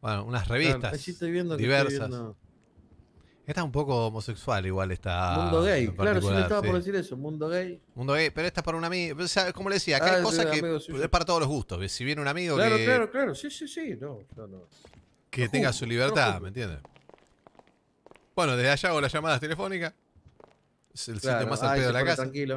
Bueno, unas revistas. diversas. esta es Está un poco homosexual igual está Mundo gay, claro, si estaba por decir eso, mundo gay. Mundo gay, pero esta es para un amigo. como le decía, acá ah, cosas que es para todos los gustos. Si viene un amigo claro, que. Claro, claro, sí, sí, sí. No, no, Que tenga su libertad, ¿me entiendes? Bueno, desde allá hago las llamadas telefónicas. Es el sitio más al pedo de la casa. Tranquilo.